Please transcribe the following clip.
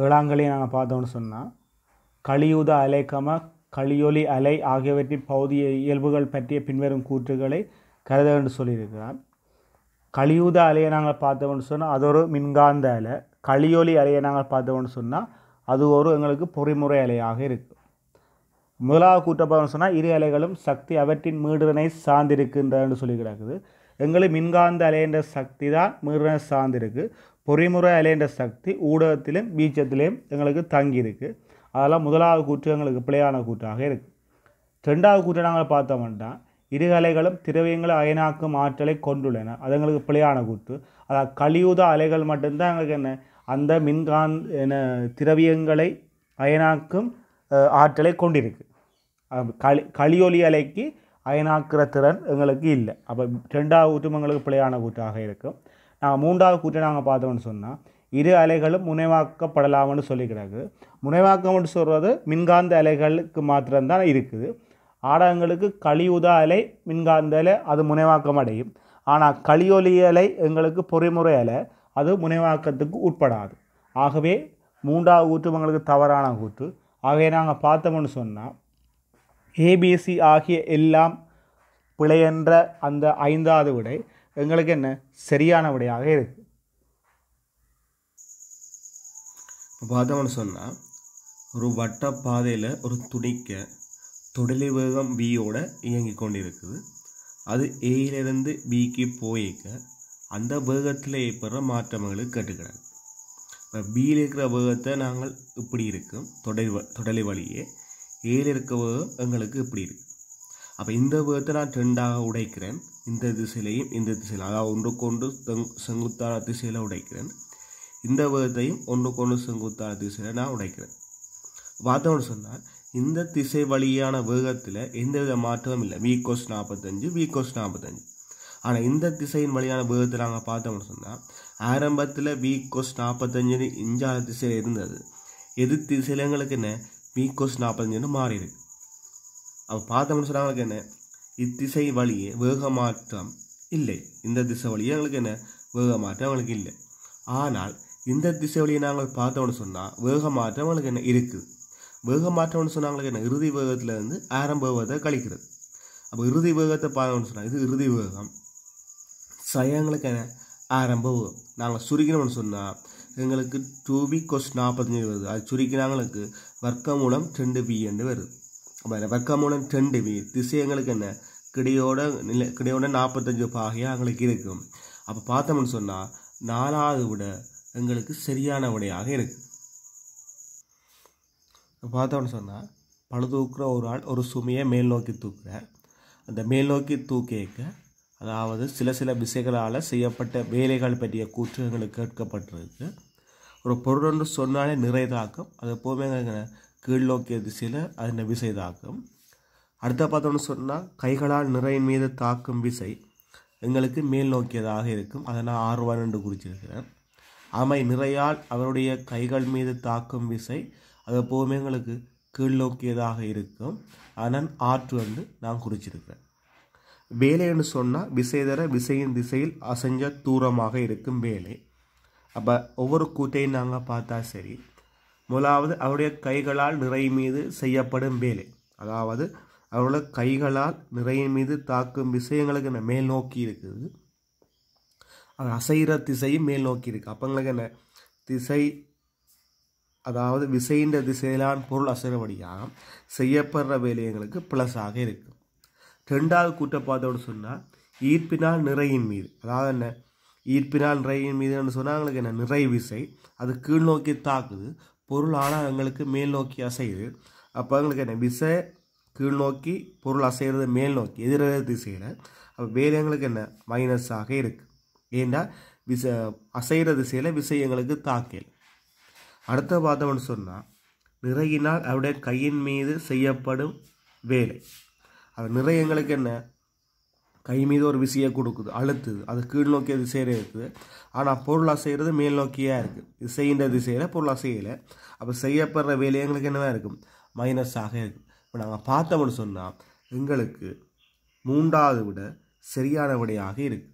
வேளாங்கல்லியை நாங்கள் பார்த்தோம்னு சொன்னால் கலியுத அலைக்கம கலியொலி அலை ஆகியவற்றின் பௌதிய இயல்புகள் பற்றிய பின்வரும் கூற்றுகளை கருத வேண்டும் சொல்லியிருக்கிறார் கலியுத அலையை நாங்கள் பார்த்தோம்னு சொன்னால் அது ஒரு மின்காந்த அலை கலியொலி அலையை நாங்கள் பார்த்தோம்னு சொன்னால் அது ஒரு எங்களுக்கு பொறிமுறை அலையாக இருக்குது முதலாவது கூட்டப்பாடுன்னு சொன்னால் இரு அலைகளும் சக்தி அவற்றின் மீடுதனை சார்ந்திருக்கின்றன்னு சொல்லி கிடக்குது எங்களுக்கு மின்காந்த என்ற சக்தி தான் மீடுதனை சார்ந்திருக்கு பொறிமுறை அலைன்ற சக்தி ஊடகத்திலும் பீச்சத்திலேயும் எங்களுக்கு தங்கி இருக்குது அதெல்லாம் முதலாவது கூற்று எங்களுக்கு பிழையான கூற்றாக இருக்குது ரெண்டாவது கூற்று நாங்கள் பார்த்தோம்னா இருகலைகளும் திரவியங்களை அயனாக்கும் ஆற்றலை கொண்டுள்ளன அது எங்களுக்கு பிழையான கூற்று அதாவது கழியுத அலைகள் மட்டும்தான் எங்களுக்கு என்ன அந்த மின்காந்த என்ன திரவியங்களை அயனாக்கும் ஆற்றலை கொண்டிருக்கு களி களியொலி அலைக்கு அயனாக்கிற திறன் எங்களுக்கு இல்லை அப்போ ரெண்டாவது கூற்றும் எங்களுக்கு பிழையான கூற்றாக இருக்கும் நாங்கள் மூன்றாவது கூற்றை நாங்கள் பார்த்தோம்னு சொன்னால் இரு அலைகளும் முனைவாக்கப்படலாம்னு சொல்லிக்கிறாங்க முனைவாக்கம்னு சொல்கிறது மின்காந்த அலைகளுக்கு மாத்திரம்தான் இருக்குது ஆடகங்களுக்கு கழியுத அலை மின்காந்த அலை அது முனைவாக்கம் அடையும் ஆனால் களியொலி அலை எங்களுக்கு பொறிமுறை அலை அது முனைவாக்கத்துக்கு உட்படாது ஆகவே மூன்றாவது கூற்று எங்களுக்கு தவறான கூற்று ஆகவே நாங்கள் பார்த்தோம்னு சொன்னால் ஏபிசி ஆகிய எல்லாம் பிழையென்ற அந்த ஐந்தாவது விடை எங்களுக்கு என்ன சரியான விடையாக இருக்குது பார்த்தோம்னு சொன்னால் ஒரு வட்ட பாதையில் ஒரு துணிக்க தொடலி வேகம் பியோட இயங்கி கொண்டு இருக்குது அது ஏயிலிருந்து பிக்கு போயிக்க அந்த வேகத்தில் ஏற்படுற மாற்றங்களுக்கு கட்டுக்கிறாங்க இப்போ பியில் இருக்கிற வேகத்தை நாங்கள் இப்படி இருக்கும் தொடலி வழியே ஏயில் இருக்க வேகம் எங்களுக்கு இப்படி இருக்குது அப்போ இந்த விதத்தை நான் ட்ரெண்டாக உடைக்கிறேன் இந்த திசையிலையும் இந்த திசையில் அதாவது ஒன்றுக்கொண்டு தெங் செங்குத்தான திசையில் உடைக்கிறேன் இந்த வேர்த்தையும் ஒன்றுக்கொண்டு செங்குத்தான திசையில் நான் உடைக்கிறேன் பார்த்தோம்னு சொன்னால் இந்த திசை வழியான வேகத்தில் எந்தவித மாற்றமும் இல்லை வீக்கோஸ் நாற்பத்தஞ்சு வீக்கோஸ் நாற்பத்தஞ்சு ஆனால் இந்த திசையின் வழியான வேகத்தை நாங்கள் பார்த்தோம்னு சொன்னால் ஆரம்பத்தில் வீக்கோஸ் நாற்பத்தஞ்சுன்னு இஞ்சாத திசையில் இருந்தது எது திசையில் எங்களுக்கு என்ன வீக்கோஸ் நாற்பத்தஞ்சுன்னு மாறிடுது அப்போ பார்த்தோம்னு சொன்னால் என்ன இத்திசை வழியே வேகமாற்றம் இல்லை இந்த திசை வழியே எங்களுக்கு என்ன வேகமாற்றம் அவங்களுக்கு இல்லை ஆனால் இந்த திசை வழியை நாங்கள் பார்த்தோம்னு சொன்னால் வேகமாற்றம் அவங்களுக்கு என்ன இருக்குது வேகமாற்றம்னு சொன்னால் சொன்னாங்களுக்கு என்ன இறுதி வேகத்திலேருந்து ஆரம்ப வேகத்தை கழிக்கிறது அப்போ இறுதி வேகத்தை பார்த்தோம்னு சொன்னால் இது இறுதி வேகம் சயங்களுக்கு என்ன ஆரம்ப வேகம் நாங்கள் சுருக்கணும்னு சொன்னால் எங்களுக்கு டூ பி கொஸ் நாற்பத்தஞ்சு வருது அது சுருக்கினாங்களுக்கு வர்க்க மூலம் ரெண்டு பி என்று வருது அப்போ வர்க்கமான ரெண்டு திசை திசையங்களுக்கு என்ன கிடையோட நிலை கிடையோட நாற்பத்தஞ்சு பாகையாக எங்களுக்கு இருக்கும் அப்போ பார்த்தோம்னு சொன்னால் நாலாவது விட எங்களுக்கு சரியான விடையாக இருக்குது பார்த்தோம்னு சொன்னால் பழு தூக்குற ஒரு ஆள் ஒரு சுமையை மேல் நோக்கி தூக்குற அந்த மேல் நோக்கி தூக்கிக்க அதாவது சில சில விசைகளால் செய்யப்பட்ட வேலைகள் பற்றிய கூற்று எங்களுக்கு கேட்கப்பட்டிருக்கு ஒரு பொருள் ஒன்று சொன்னாலே நிறைதாக்கும் அது எப்போவுமே கீழ் நோக்கிய திசையில் அது இந்த விசை தாக்கும் அடுத்த பார்த்தோன்னு சொன்னால் கைகளால் நிறையின் மீது தாக்கும் விசை எங்களுக்கு மேல் நோக்கியதாக இருக்கும் அதை நான் ஆர்வம் என்று குறிச்சிருக்கிறேன் அமை நிறையால் அவருடைய கைகள் மீது தாக்கும் விசை அது எப்போவுமே எங்களுக்கு கீழ் நோக்கியதாக இருக்கும் ஆனால் ஆற்று வந்து நான் குறிச்சிருக்கிறேன் வேலைன்னு சொன்னால் விசை தர விசையின் திசையில் அசைஞ்ச தூரமாக இருக்கும் வேலை அப்போ ஒவ்வொரு கூத்தையும் நாங்கள் பார்த்தா சரி முதலாவது அவருடைய கைகளால் நிறை மீது செய்யப்படும் வேலை அதாவது அவருடைய கைகளால் நிறைய மீது தாக்கும் விஷயங்களுக்கு என்ன மேல் நோக்கி இருக்குது அவர் அசைகிற திசையும் மேல் நோக்கி இருக்குது அப்பங்களுக்கு என்ன திசை அதாவது விசைன்ற திசையிலான் பொருள் அசைகிறபடியாக செய்யப்படுற வேலையங்களுக்கு ப்ளஸ்ஸாக இருக்கும் ரெண்டாவது கூட்டப்பாத்தோடு சொன்னால் ஈர்ப்பினால் நிறையின் மீது அதாவது என்ன ஈர்ப்பினால் நிறையின் மீதுன்னு சொன்னால் அவங்களுக்கு என்ன நிறை விசை அது கீழ் நோக்கி தாக்குது பொருள் ஆனால் எங்களுக்கு மேல் நோக்கி அசையுது அப்போ எங்களுக்கு என்ன விசை கீழ் நோக்கி பொருள் அசைகிறது மேல் நோக்கி எதிரெதிர் திசையில் அப்போ வேறு எங்களுக்கு என்ன மைனஸாக இருக்குது ஏண்டா விசை அசைகிற திசையில் விசை எங்களுக்கு தாக்கல் அடுத்த பார்த்தவன் சொன்னால் நிறையினால் அவருடைய கையின் மீது செய்யப்படும் வேலை அது நிறைய எங்களுக்கு என்ன கை மீது ஒரு விசையை கொடுக்குது அழுத்துது அது கீழ் நோக்கிய திசையில் இருக்குது ஆனால் பொருளாக செய்கிறது மேல் நோக்கியாக இருக்குது இது செய்கின்ற திசையில் பொருளாக செய்யலை அப்போ செய்யப்படுற வேலை எங்களுக்கு என்னவாக இருக்கும் மைனஸாக இருக்கும் இப்போ நாங்கள் பார்த்தோம்னு சொன்னால் எங்களுக்கு மூன்றாவது விட சரியான விடையாக இருக்குது